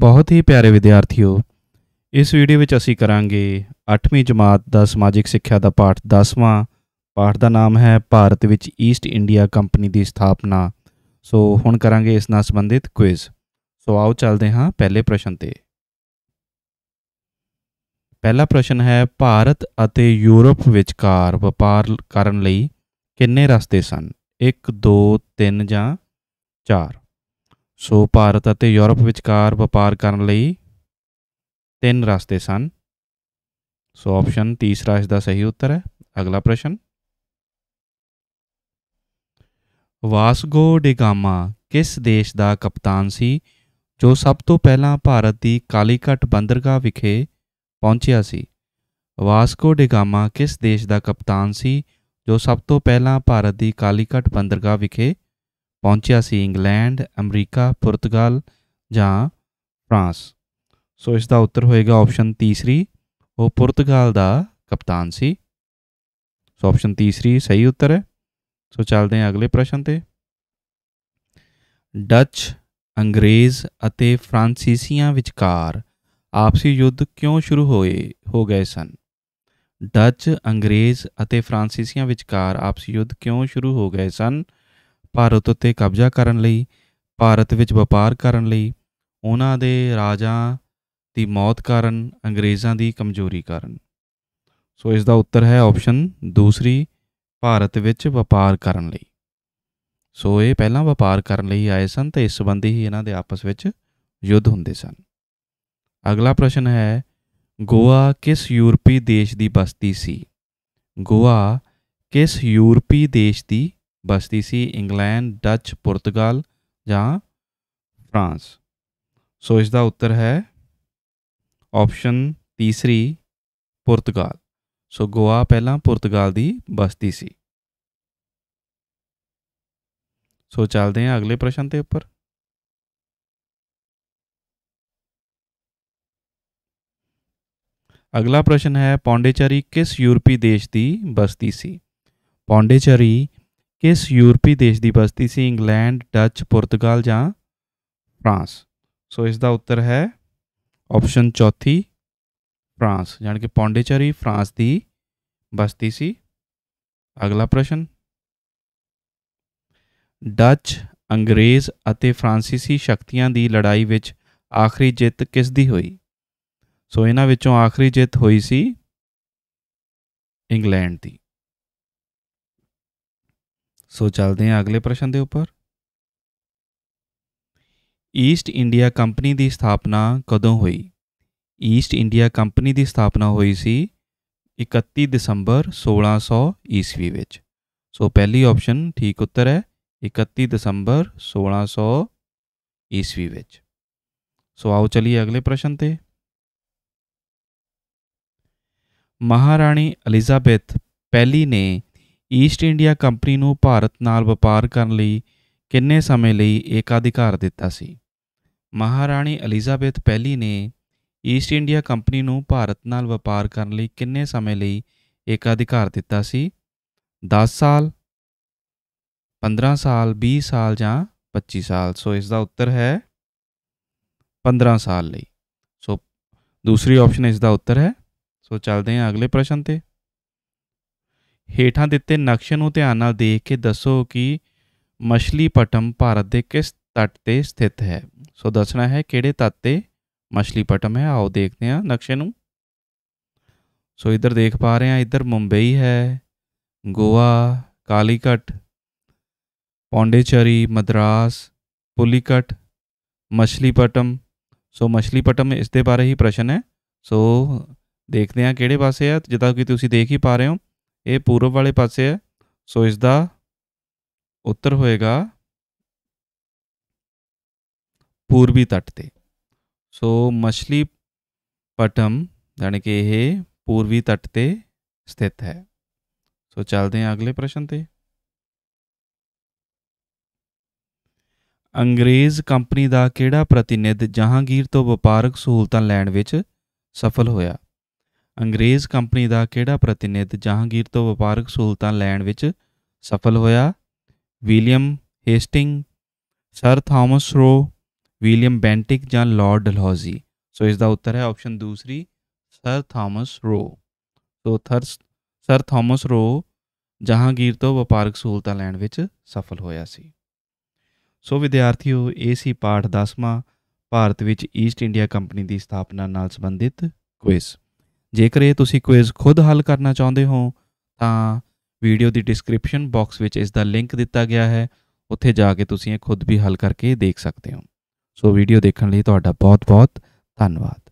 ਬਹੁਤ ਹੀ ਪਿਆਰੇ ਵਿਦਿਆਰਥੀਓ ਇਸ ਵੀਡੀਓ ਵਿੱਚ ਅਸੀਂ ਕਰਾਂਗੇ 8ਵੀਂ ਜਮਾਤ ਦਾ ਸਮਾਜਿਕ ਸਿੱਖਿਆ ਦਾ ਪਾਠ 10ਵਾਂ ਪਾਠ ਦਾ ਨਾਮ ਹੈ ਭਾਰਤ ਵਿੱਚ ਈਸਟ ਇੰਡੀਆ ਕੰਪਨੀ ਦੀ ਸਥਾਪਨਾ ਸੋ ਹੁਣ ਕਰਾਂਗੇ ਇਸ ਨਾਲ ਸੰਬੰਧਿਤ ਕੁਇਜ਼ ਸੋ ਆਓ ਚੱਲਦੇ ਹਾਂ ਪਹਿਲੇ ਪ੍ਰਸ਼ਨ ਤੇ ਪਹਿਲਾ ਪ੍ਰਸ਼ਨ ਹੈ ਭਾਰਤ ਅਤੇ ਯੂਰਪ ਵਿਚਕਾਰ ਵਪਾਰ ਕਰਨ ਲਈ ਕਿੰਨੇ ਰਸਤੇ ਸਨ 1 2 3 ਜਾਂ 4 ਸੋ ਭਾਰਤ ਅਤੇ ਯੂਰਪ ਵਿਚਕਾਰ ਵਪਾਰ ਕਰਨ ਲਈ ਤਿੰਨ ਰਸਤੇ ਸਨ ਸੋ ਆਪਸ਼ਨ ਤੀਸਰਾ ਇਸ ਦਾ ਸਹੀ ਉੱਤਰ ਹੈ ਅਗਲਾ ਪ੍ਰਸ਼ਨ ਵਾਸਗੋ ਡੀ ਗਾਮਾ ਕਿਸ ਦੇਸ਼ ਦਾ ਕਪਤਾਨ ਸੀ ਜੋ ਸਭ ਤੋਂ ਪਹਿਲਾਂ ਭਾਰਤ ਦੀ ਕਾਲੀਕਟ ਬੰਦਰਗਾਹ ਵਿਖੇ ਪਹੁੰਚਿਆ ਸੀ ਵਾਸਕੋ ਡੀ ਗਾਮਾ ਕਿਸ ਦੇਸ਼ ਦਾ ਕਪਤਾਨ ਸੀ ਜੋ ਸਭ ਤੋਂ ਪਹਿਲਾਂ ਭਾਰਤ ਦੀ ਕਾਲੀਕਟ ਬੰਦਰਗਾਹ ਵਿਖੇ ਪਹੁੰਚਿਆ ਸੀ ਇੰਗਲੈਂਡ ਅਮਰੀਕਾ ਪੁਰਤਗਾਲ ਜਾਂ ਫਰਾਂਸ ਸੋ ਇਸ ਦਾ ਉੱਤਰ ਹੋਏਗਾ ਆਪਸ਼ਨ ਤੀਸਰੀ ਉਹ ਪੁਰਤਗਾਲ ਦਾ ਕਪਤਾਨ ਸੀ ਸੋ ਆਪਸ਼ਨ ਤੀਸਰੀ ਸਹੀ ਉੱਤਰ ਹੈ ਸੋ ਚੱਲਦੇ ਹਾਂ ਅਗਲੇ ਪ੍ਰਸ਼ਨ ਤੇ ਡੱਚ ਅੰਗਰੇਜ਼ ਅਤੇ ਫ੍ਰਾਂਸੀਸੀਆਂ ਵਿਚਕਾਰ ਆਪਸੀ ਯੁੱਧ ਕਿਉਂ ਸ਼ੁਰੂ ਹੋਏ ਹੋ ਗਏ ਸਨ ਡੱਚ ਅੰਗਰੇਜ਼ ਅਤੇ ਫ੍ਰਾਂਸੀਸੀਆਂ ਵਿਚਕਾਰ ਆਪਸੀ ਯੁੱਧ ਕਿਉਂ ਸ਼ੁਰੂ ਹੋ ਗਏ ਸਨ ਭਾਰਤ ਉੱਤੇ ਕਬਜ਼ਾ ਕਰਨ ਲਈ ਭਾਰਤ ਵਿੱਚ ਵਪਾਰ ਕਰਨ ਲਈ ਉਹਨਾਂ ਦੇ ਰਾਜਾਂ ਦੀ ਮੌਤ ਕਾਰਨ ਅੰਗਰੇਜ਼ਾਂ ਦੀ ਕਮਜ਼ੋਰੀ ਕਾਰਨ ਸੋ ਇਸ ਦਾ ਉੱਤਰ ਹੈ ਆਪਸ਼ਨ ਦੂਸਰੀ ਭਾਰਤ ਵਿੱਚ ਵਪਾਰ ਕਰਨ ਲਈ ਸੋ ਇਹ ਪਹਿਲਾਂ ਵਪਾਰ ਕਰਨ ਲਈ ਆਏ ਸਨ ਤੇ ਇਸ ਸੰਬੰਧੀ ਹੀ ਇਹਨਾਂ ਦੇ ਆਪਸ ਵਿੱਚ ਯੁੱਧ ਹੁੰਦੇ ਸਨ ਅਗਲਾ ਪ੍ਰਸ਼ਨ ਹੈ ਗੋਆ ਕਿਸ ਯੂਰਪੀ ਦੇਸ਼ ਦੀ ਬਸਤੀ ਸੀ ਗੋਆ ਕਿਸ ਯੂਰਪੀ ਦੇਸ਼ ਦੀ बस्तीसी इंग्लैंड डच पुर्तगाल या फ्रांस सो इसका उत्तर है ऑप्शन तीसरी पुर्तगाल सो गोवा पहला पुर्तगाल की बस्ती सी ਸੋ ਚੱਲਦੇ ਹਾਂ ਅਗਲੇ ਪ੍ਰਸ਼ਨ ਤੇ ਉੱਪਰ ਅਗਲਾ ਪ੍ਰਸ਼ਨ ਹੈ ਪੌਂਡੇਚਰੀ ਕਿਸ ਯੂਰਪੀ ਦੇਸ਼ ਦੀ ਬਸਤੀ ਸੀ ਪੌਂਡੇਚਰੀ ਕਿਸ ਯੂਰਪੀ ਦੇਸ਼ ਦੀ ਬਸਤੀ ਸੀ ਇੰਗਲੈਂਡ ਡੱਚ ਪੁਰਤਗਾਲ ਜਾਂ ਫਰਾਂਸ ਸੋ ਇਸ ਦਾ ਉੱਤਰ ਹੈ ਆਪਸ਼ਨ ਚੌਥੀ ਫਰਾਂਸ ਜਾਨ ਕਿ ਪੌਂਡੇਚਰੀ ਫਰਾਂਸ ਦੀ ਬਸਤੀ ਸੀ ਅਗਲਾ ਪ੍ਰਸ਼ਨ ਡੱਚ ਅੰਗਰੇਜ਼ ਅਤੇ ਫਰਾਂਸੀਸੀ ਸ਼ਕਤੀਆਂ ਦੀ ਲੜਾਈ ਵਿੱਚ ਆਖਰੀ ਜਿੱਤ ਕਿਸ ਦੀ ਹੋਈ ਸੋ ਇਹਨਾਂ ਵਿੱਚੋਂ ਆਖਰੀ ਜਿੱਤ ਹੋਈ ਸੀ ਇੰਗਲੈਂਡ ਦੀ ਸੋ ਚੱਲਦੇ ਹਾਂ ਅਗਲੇ ਪ੍ਰਸ਼ਨ ਦੇ ਉੱਪਰ ਈਸਟ ਇੰਡੀਆ ਕੰਪਨੀ ਦੀ ਸਥਾਪਨਾ ਕਦੋਂ ਹੋਈ ਈਸਟ ਇੰਡੀਆ ਕੰਪਨੀ ਦੀ ਸਥਾਪਨਾ ਹੋਈ ਸੀ 31 ਦਸੰਬਰ 1600 ਈਸਵੀ ਵਿੱਚ ਸੋ ਪਹਿਲੀ ਆਪਸ਼ਨ ਠੀਕ ਉੱਤਰ ਹੈ 31 ਦਸੰਬਰ 1600 ਈਸਵੀ ਵਿੱਚ ਸੋ ਆਓ ਚਲੀਏ ਅਗਲੇ ਪ੍ਰਸ਼ਨ ਤੇ ਮਹਾਰਾਣੀ ਅਲਿਜ਼ਾਬੈਥ ਪਹਿਲੀ ਨੇ ਈਸਟ ਇੰਡੀਆ ਕੰਪਨੀ ਨੂੰ ਭਾਰਤ ਨਾਲ ਵਪਾਰ ਕਰਨ ਲਈ ਕਿੰਨੇ ਸਮੇਂ ਲਈ ਏਕਾਧਿਕਾਰ ਦਿੱਤਾ ਸੀ ਮਹਾਰਾਣੀ ਐਲਿਜ਼ਾਬੈਥ ਪਹਿਲੀ ਨੇ ਈਸਟ ਇੰਡੀਆ ਕੰਪਨੀ ਨੂੰ ਭਾਰਤ ਨਾਲ ਵਪਾਰ ਕਰਨ ਲਈ ਕਿੰਨੇ ਸਮੇਂ ਲਈ ਏਕਾਧਿਕਾਰ ਦਿੱਤਾ ਸੀ 10 ਸਾਲ 15 ਸਾਲ 20 ਸਾਲ ਜਾਂ 25 ਸਾਲ ਸੋ ਇਸ ਦਾ ਉੱਤਰ ਹੈ 15 ਸਾਲ ਲਈ ਸੋ ਦੂਸਰੀ ਆਪਸ਼ਨ ਇਸ ਦਾ ਉੱਤਰ ਹੈ ਸੋ ਚੱਲਦੇ ਹਾਂ ਅਗਲੇ ਪ੍ਰਸ਼ਨ ਤੇ ਹੇਠਾਂ ਦਿੱਤੇ ਨਕਸ਼ੇ ਨੂੰ ਧਿਆਨ ਨਾਲ ਦੇਖ ਕੇ ਦੱਸੋ ਕਿ ਮਛਲੀਪਟਮ ਭਾਰਤ ਦੇ ਕਿਸ ਤੱਟ ਤੇ ਸਥਿਤ ਹੈ ਸੋ ਦੱਸਣਾ ਹੈ ਕਿਹੜੇ ਤੱਟ ਤੇ ਮਛਲੀਪਟਮ ਹੈ ਆਓ ਦੇਖਦੇ ਹਾਂ ਨਕਸ਼ੇ ਨੂੰ ਸੋ ਇੱਧਰ ਦੇਖ ਪਾ ਰਹੇ ਹਾਂ ਇੱਧਰ ਮੁੰਬਈ ਹੈ ਗੋਆ ਕਾਲੀਕਟ ਪੌਂਡੇਚਰੀ ਮਦਰਾਸ ਪੁਲੀਕਟ ਮਛਲੀਪਟਮ ਸੋ ਮਛਲੀਪਟਮ ਇਸ ਦੇ ਬਾਰੇ ਹੀ ਪ੍ਰਸ਼ਨ ਹੈ ਸੋ ਦੇਖਦੇ ਹਾਂ ਕਿਹੜੇ ਪਾਸੇ ਹੈ ਜਿੱਦਾਂ ਕਿ ਤੁਸੀਂ ਦੇਖ ਹੀ ਪਾ ਰਹੇ ਹੋ ਇਹ ਪੂਰਬ ਵਾਲੇ ਪਾਸੇ ਹੈ ਸੋ ਇਸ ਦਾ ਉੱਤਰ ਹੋਏਗਾ ਪੂਰਬੀ ਤੱਟ ਤੇ ਸੋ ਮਛਲੀ ਪਟਮ ਯਾਨੀ ਕਿ ਇਹ ਪੂਰਬੀ ਤੱਟ ਤੇ ਸਥਿਤ ਹੈ ਸੋ ਚੱਲਦੇ ਹਾਂ ਅਗਲੇ ਪ੍ਰਸ਼ਨ ਤੇ ਅੰਗਰੇਜ਼ ਕੰਪਨੀ ਦਾ ਕਿਹੜਾ ਪ੍ਰਤੀਨਿਧ ਜਹਾਂਗੀਰ ਤੋਂ ਵਪਾਰਕ ਸਹੂਲਤਾਂ ਲੈਣ ਵਿੱਚ ਸਫਲ ਹੋਇਆ ਅੰਗਰੇਜ਼ ਕੰਪਨੀ ਦਾ ਕਿਹੜਾ ਪ੍ਰਤੀਨਿਧ ਜਹਾਂਗੀਰ ਤੋਂ ਵਪਾਰਕ ਸਹੂਲਤਾਂ ਲੈਣ ਵਿੱਚ ਸਫਲ ਹੋਇਆ William Hastings sir Thomas Roe William Bentinck ਜਾਂ ਲਾਰਡ ਡਲਹੌਜ਼ੀ ਸੋ ਇਸ ਦਾ ਉੱਤਰ ਹੈ ਆਪਸ਼ਨ ਦੂਸਰੀ ਸਰ ਥਾਮਸ ਰੋ ਸੋ ਥਰਸ ਸਰ ਥਾਮਸ ਰੋ ਜਹਾਂਗੀਰ ਤੋਂ ਵਪਾਰਕ ਸਹੂਲਤਾਂ ਲੈਣ ਵਿੱਚ ਸਫਲ ਹੋਇਆ ਸੀ ਸੋ ਵਿਦਿਆਰਥੀਓ ਇਹ ਸੀ ਪਾਠ 10ਵਾਂ ਭਾਰਤ ਵਿੱਚ ਈਸਟ ਇੰਡੀਆ ਕੰਪਨੀ ਦੀ ਸਥਾਪਨਾ ਨਾਲ ਸੰਬੰਧਿਤ ਕੁਇਜ਼ ਜੇਕਰ ਇਹ ਤੁਸੀਂ ਕੁਇਜ਼ ਖੁਦ ਹੱਲ ਕਰਨਾ ਚਾਹੁੰਦੇ ਹੋ ਤਾਂ ਵੀਡੀਓ ਦੀ ਡਿਸਕ੍ਰਿਪਸ਼ਨ ਬਾਕਸ ਵਿੱਚ ਇਸ ਦਾ ਲਿੰਕ ਦਿੱਤਾ ਗਿਆ ਹੈ ਉੱਥੇ ਜਾ ਕੇ ਤੁਸੀਂ ਇਹ ਖੁਦ ਵੀ ਹੱਲ ਕਰਕੇ ਦੇਖ ਸਕਦੇ ਹੋ ਸੋ ਵੀਡੀਓ ਦੇਖਣ ਲਈ ਤੁਹਾਡਾ ਬਹੁਤ-ਬਹੁਤ ਧੰਨਵਾਦ